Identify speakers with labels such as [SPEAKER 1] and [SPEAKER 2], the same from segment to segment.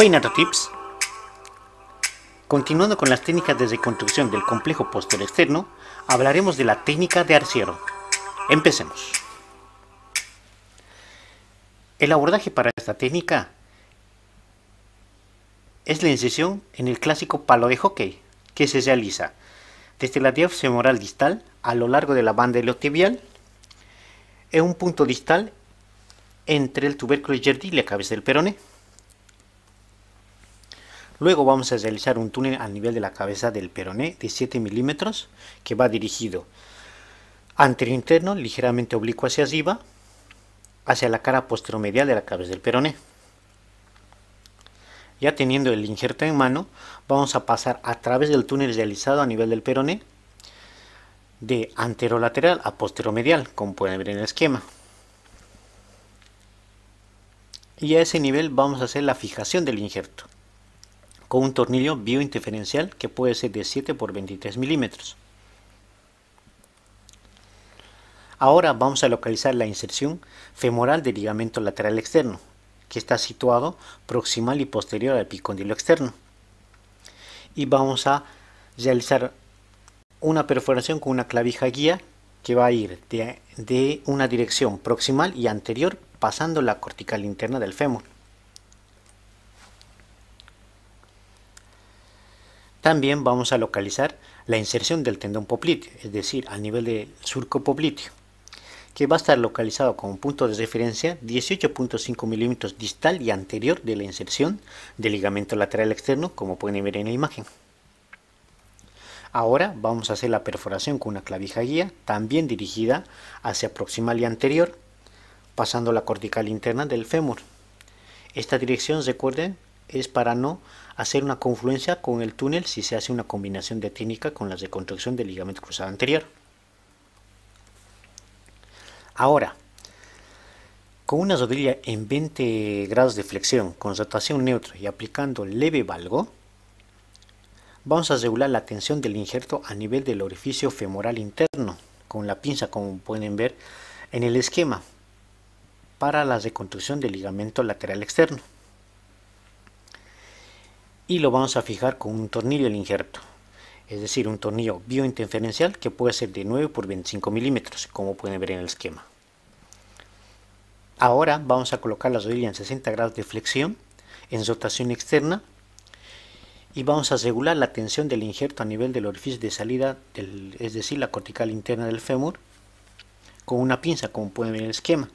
[SPEAKER 1] Hoy continuando con las técnicas de reconstrucción del complejo posterior externo, hablaremos de la técnica de arciero. Empecemos. El abordaje para esta técnica es la incisión en el clásico palo de hockey, que se realiza desde la diáfisis femoral distal a lo largo de la banda iliotibial en un punto distal entre el tubérculo yerdi y la cabeza del peroné Luego vamos a realizar un túnel a nivel de la cabeza del peroné de 7 milímetros que va dirigido anterior interno, ligeramente oblicuo hacia arriba, hacia la cara posteromedial de la cabeza del peroné. Ya teniendo el injerto en mano, vamos a pasar a través del túnel realizado a nivel del peroné de anterolateral a posteromedial, como pueden ver en el esquema. Y a ese nivel vamos a hacer la fijación del injerto con un tornillo biointerferencial que puede ser de 7 por 23 milímetros. Ahora vamos a localizar la inserción femoral del ligamento lateral externo, que está situado proximal y posterior al picóndilo externo. Y vamos a realizar una perforación con una clavija guía que va a ir de una dirección proximal y anterior pasando la cortical interna del fémur. También vamos a localizar la inserción del tendón popliteo, es decir, a nivel del surco popliteo, que va a estar localizado con un punto de referencia 18.5 milímetros distal y anterior de la inserción del ligamento lateral externo, como pueden ver en la imagen. Ahora vamos a hacer la perforación con una clavija guía, también dirigida hacia proximal y anterior, pasando la cortical interna del fémur. Esta dirección, recuerden, es para no hacer una confluencia con el túnel si se hace una combinación de técnica con las de reconstrucción del ligamento cruzado anterior. Ahora, con una rodilla en 20 grados de flexión, con rotación neutra y aplicando leve valgo, vamos a regular la tensión del injerto a nivel del orificio femoral interno, con la pinza como pueden ver en el esquema, para la reconstrucción del ligamento lateral externo y lo vamos a fijar con un tornillo el injerto es decir un tornillo biointerferencial que puede ser de 9 por 25 milímetros como pueden ver en el esquema ahora vamos a colocar la rodilla en 60 grados de flexión en rotación externa y vamos a regular la tensión del injerto a nivel del orificio de salida del, es decir la cortical interna del fémur con una pinza como pueden ver en el esquema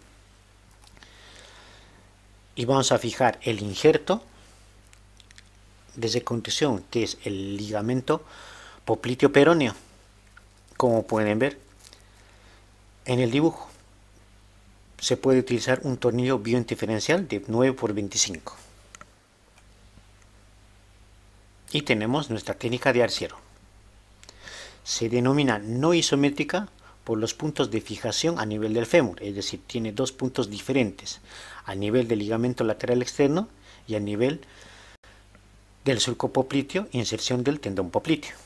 [SPEAKER 1] y vamos a fijar el injerto de circuncisión, que es el ligamento popliteo peroneo, como pueden ver en el dibujo. Se puede utilizar un tornillo biointerferencial de 9 x 25. Y tenemos nuestra técnica de arciero. Se denomina no isométrica por los puntos de fijación a nivel del fémur, es decir, tiene dos puntos diferentes, a nivel del ligamento lateral externo y a nivel del surco inserción del tendón popliteo.